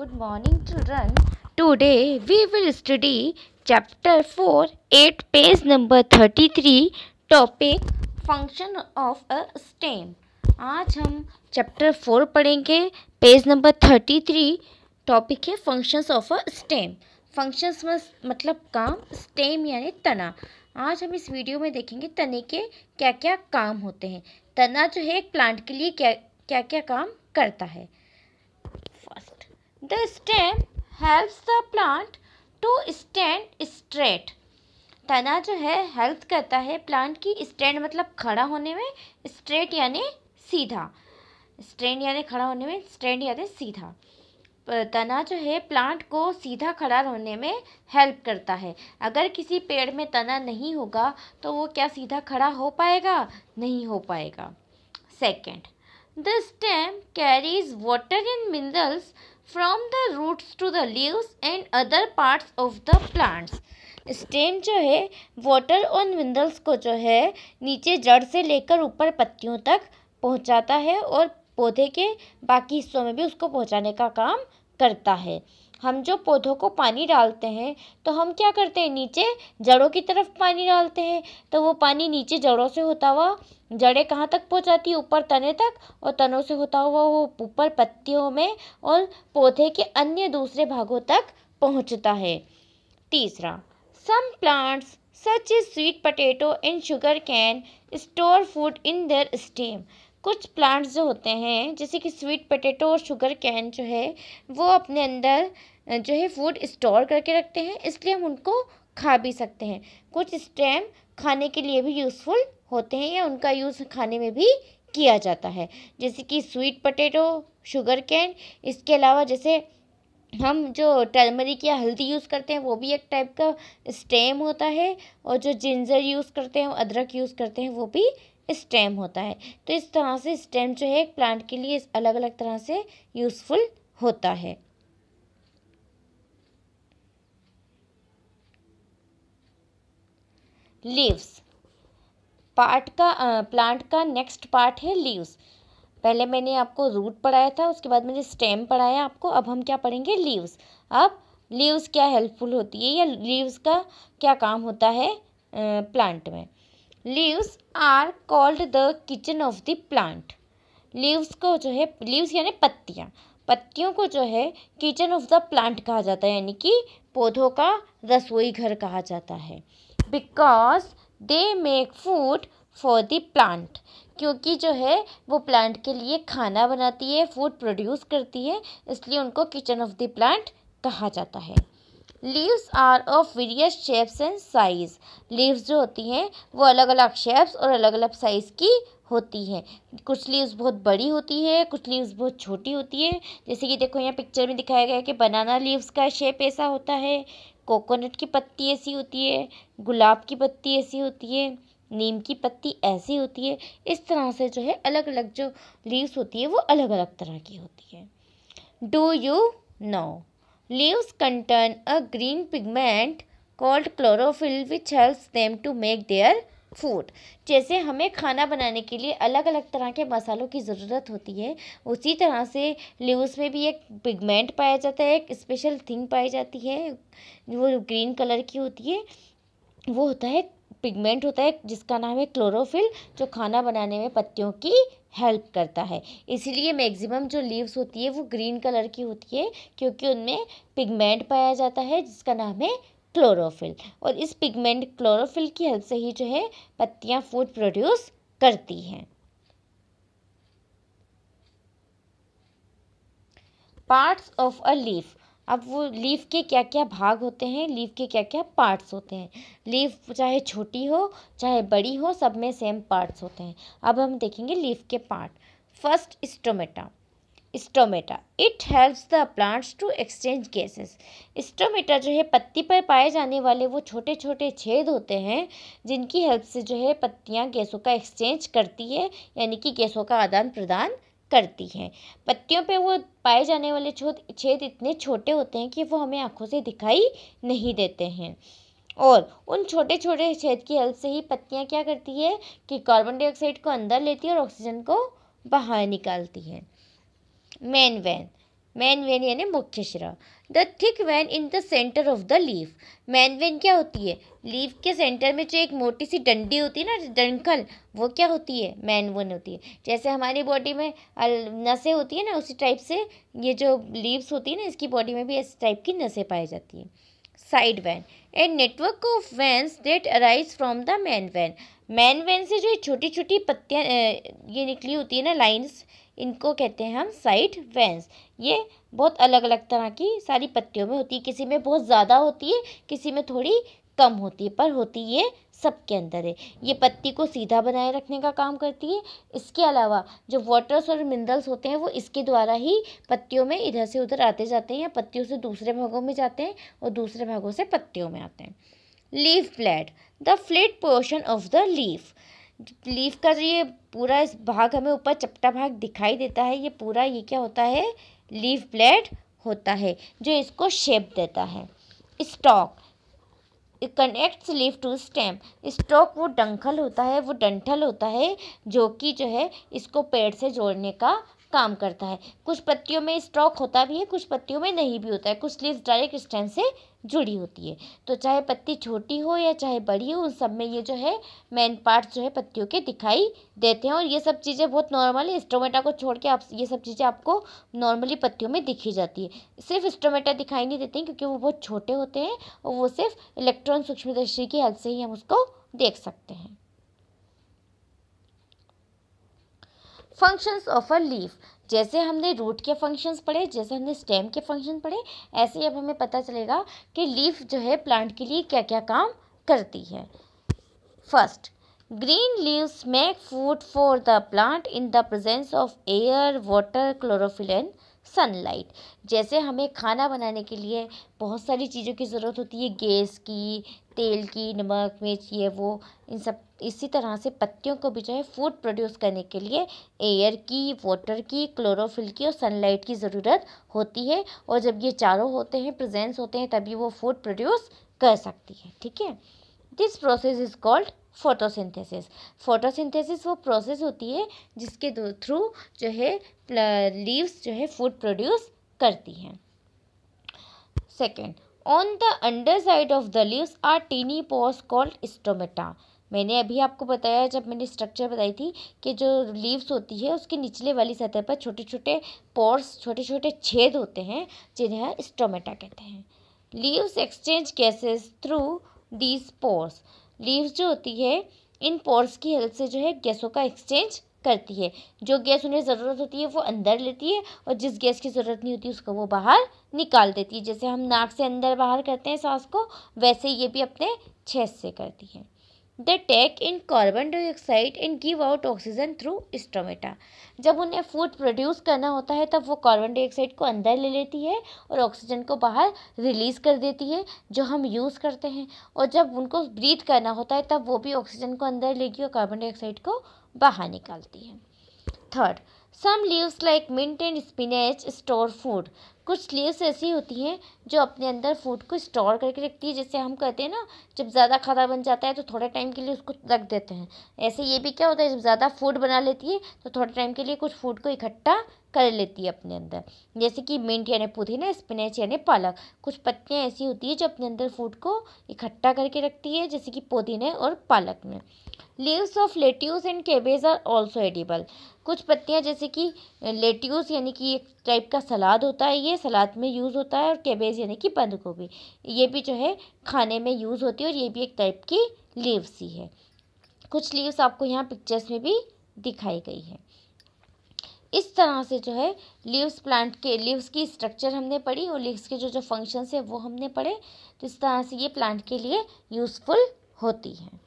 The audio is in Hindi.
Good morning, children. Today we will study chapter 4, 8, page number 33, topic function of a stem आज हम चैप्टर फोर पढ़ेंगे page number thirty three topic है functions of a stem functions मतलब काम स्टेम यानी तना आज हम इस वीडियो में देखेंगे तने के क्या क्या काम होते हैं तना जो है एक प्लांट के लिए क्या क्या क्या काम करता है The stem helps the plant to stand straight. तना जो है हेल्प करता है प्लांट की स्टैंड मतलब खड़ा होने में स्ट्रेट यानी सीधा स्टैंड यानी खड़ा होने में स्टैंड यानी सीधा तना जो है प्लांट को सीधा खड़ा होने में हेल्प करता है अगर किसी पेड़ में तना नहीं होगा तो वो क्या सीधा खड़ा हो पाएगा नहीं हो पाएगा second the stem carries water and minerals from the roots to the leaves and other parts of the plants stem जो है वाटर और मिनरल्स को जो है नीचे जड़ से लेकर ऊपर पत्तियों तक पहुंचाता है और पौधे के बाकी हिस्सों में भी उसको पहुंचाने का काम करता है हम जो पौधों को पानी डालते हैं तो हम क्या करते हैं नीचे जड़ों की तरफ पानी डालते हैं तो वो पानी नीचे जड़ों से होता हुआ जड़ें कहाँ तक पहुँचाती है ऊपर तने तक और तनों से होता हुआ वो ऊपर पत्तियों में और पौधे के अन्य दूसरे भागों तक पहुँचता है तीसरा some plants such is sweet potato in sugar cane store food in their stem कुछ प्लांट्स जो होते हैं जैसे कि स्वीट पटेटो और शुगर कैन जो है वो अपने अंदर जो है फूड स्टोर करके रखते हैं इसलिए हम उनको खा भी सकते हैं कुछ स्टेम खाने के लिए भी यूज़फुल होते हैं या उनका यूज़ खाने में भी किया जाता है जैसे कि स्वीट पटेटो शुगर कैन इसके अलावा जैसे हम जो टर्मरिक या हल्दी यूज़ करते हैं वो भी एक टाइप का स्टेम होता है और जो जिंजर यूज़ करते हैं अदरक यूज़ करते हैं वो भी स्टेम होता है तो इस तरह से स्टेम जो है एक प्लांट के लिए अलग अलग तरह से यूज़फुल होता है लीव्स पार्ट का प्लांट का नेक्स्ट पार्ट है लीव्स पहले मैंने आपको रूट पढ़ाया था उसके बाद मैंने स्टेम पढ़ाया आपको अब हम क्या पढ़ेंगे लीव्स अब लीव्स क्या हेल्पफुल होती है या लीव्स का क्या काम होता है प्लांट में leaves are called the kitchen of the plant leaves को जो है लीव्स यानी पत्तियाँ पत्तियों को जो है किचन ऑफ द प्लांट कहा जाता है यानी कि पौधों का रसोई घर कहा जाता है because they make food for the plant क्योंकि जो है वो प्लांट के लिए खाना बनाती है फूड प्रोड्यूस करती है इसलिए उनको किचन ऑफ द प्लांट कहा जाता है leaves are of various shapes and size leaves जो होती हैं वो अलग अलग शेप्स और अलग अलग साइज़ की होती हैं कुछ लीव्स बहुत बड़ी होती है कुछ लीव्स बहुत छोटी होती है जैसे कि देखो यहाँ पिक्चर में दिखाया गया है कि बनाना लीव्स का शेप ऐसा होता है कोकोनट की पत्ती ऐसी होती है गुलाब की पत्ती ऐसी होती है नीम की पत्ती ऐसी होती है इस तरह से जो है अलग अलग जो लीव्स होती है वो अलग अलग तरह की होती है do you know Leaves contain a green pigment called chlorophyll which helps them to make their food जैसे हमें खाना बनाने के लिए अलग अलग तरह के मसालों की ज़रूरत होती है उसी तरह से लीव्स में भी एक पिगमेंट पाया जाता है एक स्पेशल थिंग पाई जाती है वो ग्रीन कलर की होती है वो होता है पिगमेंट होता है जिसका नाम है क्लोरोफिल जो खाना बनाने में पत्तियों की हेल्प करता है इसीलिए मैक्सिमम जो लीव्स होती है वो ग्रीन कलर की होती है क्योंकि उनमें पिगमेंट पाया जाता है जिसका नाम है क्लोरोफिल और इस पिगमेंट क्लोरोफिल की हेल्प से ही जो है पत्तियाँ फूड प्रोड्यूस करती हैं पार्ट्स ऑफ अ लीफ अब वो लीफ के क्या क्या भाग होते हैं लीफ के क्या क्या पार्ट्स होते हैं लीफ चाहे छोटी हो चाहे बड़ी हो सब में सेम पार्ट्स होते हैं अब हम देखेंगे लीफ के part first stomata stomata it helps the plants to exchange gases stomata जो है पत्ती पर पाए जाने वाले वो छोटे छोटे छेद होते हैं जिनकी हेल्प से जो है पत्तियाँ गैसों का एक्सचेंज करती है यानी कि गैसों का आदान प्रदान करती हैं पत्तियों पे वो पाए जाने वाले छेद इतने छोटे होते हैं कि वो हमें आँखों से दिखाई नहीं देते हैं और उन छोटे छोटे छेद की हेल्प से ही पत्तियाँ क्या करती है कि कार्बन डाइऑक्साइड को अंदर लेती है और ऑक्सीजन को बाहर निकालती हैं मेन वैन मैन वेन यानी मुख्य शिरा the thick vein in the centre of the leaf main vein क्या होती है लीफ के सेंटर में जो एक मोटी सी डंडी होती है ना डंकल वो क्या होती है मैन वन होती है जैसे हमारी बॉडी में नसें होती है ना उसी टाइप से ये जो लीव्स होती है ना इसकी बॉडी में भी इस टाइप की नसें पाई जाती हैं side vein and network of veins that arise from the main vein main vein से जो छोटी छोटी पत्तियाँ ये निकली होती है ना लाइन्स इनको कहते हैं हम साइड वेंस ये बहुत अलग अलग तरह की सारी पत्तियों में होती है किसी में बहुत ज़्यादा होती है किसी में थोड़ी कम होती है पर होती ये सबके अंदर है ये पत्ती को सीधा बनाए रखने का काम करती है इसके अलावा जो वाटर्स और मिनरल्स होते हैं वो इसके द्वारा ही पत्तियों में इधर से उधर आते जाते हैं या पत्तियों से दूसरे भागों में जाते हैं और दूसरे भागों से पत्तियों में आते हैं leaf blade the flat portion of the leaf leaf का जो ये पूरा इस भाग हमें ऊपर चपटा भाग दिखाई देता है ये पूरा ये क्या होता है लीफ ब्लेड होता है जो इसको शेप देता है stalk connects leaf to stem stalk वो डंखल होता है वो डंठल होता है जो कि जो है इसको पेड़ से जोड़ने का काम करता है कुछ पत्तियों में स्ट्रोक होता भी है कुछ पत्तियों में नहीं भी होता है कुछ लीव्स डायरेक्ट स्टैंड से जुड़ी होती है तो चाहे पत्ती छोटी हो या चाहे बड़ी हो उन सब में ये जो है मेन पार्ट जो है पत्तियों के दिखाई देते हैं और ये सब चीज़ें बहुत नॉर्मली स्टोमेटा को छोड़ के आप ये सब चीज़ें आपको नॉर्मली पत्तियों में दिखी जाती है सिर्फ स्टोमेटा दिखाई नहीं देते हैं क्योंकि वो बहुत छोटे होते हैं और वो सिर्फ इलेक्ट्रॉन सूक्ष्मदर्शी की हेल्प से ही हम उसको देख सकते हैं फंक्शंस ऑफ अ लीफ जैसे हमने रूट के फंक्शंस पढ़े जैसे हमने स्टेम के फंक्शन पढ़े ऐसे ही अब हमें पता चलेगा कि लीफ जो है प्लांट के लिए क्या क्या काम करती है first green leaves make food for the plant in the presence of air water chlorophyll and sunlight जैसे हमें खाना बनाने के लिए बहुत सारी चीज़ों की ज़रूरत होती है गैस की तेल की नमक मिर्च ये वो इन सब इसी तरह से पत्तियों को भी जो है फूड प्रोड्यूस करने के लिए एयर की वाटर की क्लोरोफिल की और सनलाइट की ज़रूरत होती है और जब ये चारों होते हैं प्रजेंस होते हैं तभी वो फूड प्रोड्यूस कर सकती है ठीक है this process is called photosynthesis photosynthesis वो प्रोसेस होती है जिसके थ्रू जो है लीव्स जो है फूड प्रोड्यूस करती हैं second on the under side of the leaves are tiny pores called stomata मैंने अभी आपको बताया जब मैंने स्ट्रक्चर बताई थी कि जो लीव्स होती है उसके निचले वाली सतह पर छोटे छोटे पोर्स छोटे छोटे छेद होते हैं जिन्हें स्टोमेटा कहते हैं leaves exchange gases through these pores leaves जो होती है इन पोर्स की हेल्प से जो है गैसों का एक्सचेंज करती है जो गैस उन्हें ज़रूरत होती है वो अंदर लेती है और जिस गैस की ज़रूरत नहीं होती उसको वो बाहर निकाल देती है जैसे हम नाक से अंदर बाहर करते हैं सांस को वैसे ये भी अपने छेद से करती है they take in carbon dioxide and give out oxygen through stomata जब उन्हें फूड प्रोड्यूस करना होता है तब वो कार्बन डाइऑक्साइड को अंदर ले लेती है और ऑक्सीजन को बाहर रिलीज़ कर देती है जो हम यूज़ करते हैं और जब उनको ब्रीथ करना होता है तब वो भी ऑक्सीजन को अंदर लेगी और कार्बन डाइऑक्साइड को बाहर निकालती है third some leaves like mint and spinach store food कुछ स्लीव्स ऐसी होती हैं जो अपने अंदर फूड को स्टोर करके रखती है जैसे हम कहते हैं ना जब ज़्यादा खाना बन जाता है तो थोड़े टाइम के लिए उसको रख देते हैं ऐसे ये भी क्या होता है जब ज़्यादा फूड बना लेती है तो थोड़े टाइम के लिए कुछ फूड को इकट्ठा कर लेती है अपने अंदर जैसे कि मिंट यानी पुदीना स्पिनच यानी पालक कुछ पत्तियाँ ऐसी होती है जो अपने अंदर फूड को इकट्ठा करके रखती है जैसे कि पुदीने और पालक में leaves of lettuce and cabbage are also edible कुछ पत्तियाँ जैसे कि लेट्यूस यानी कि टाइप का सलाद होता है ये सलाद में यूज़ होता है और कैबेज यानी कि बंद गोभी ये भी जो है खाने में यूज़ होती है और ये भी एक टाइप की लीव्स ही है कुछ लीव्स आपको यहाँ पिक्चर्स में भी दिखाई गई है इस तरह से जो है लीव्स प्लांट के लीव्स की स्ट्रक्चर हमने पढ़ी और लीव्स के जो जो फंक्शंस है वो हमने पढ़े तो इस तरह से ये प्लांट के लिए यूज़फुल होती हैं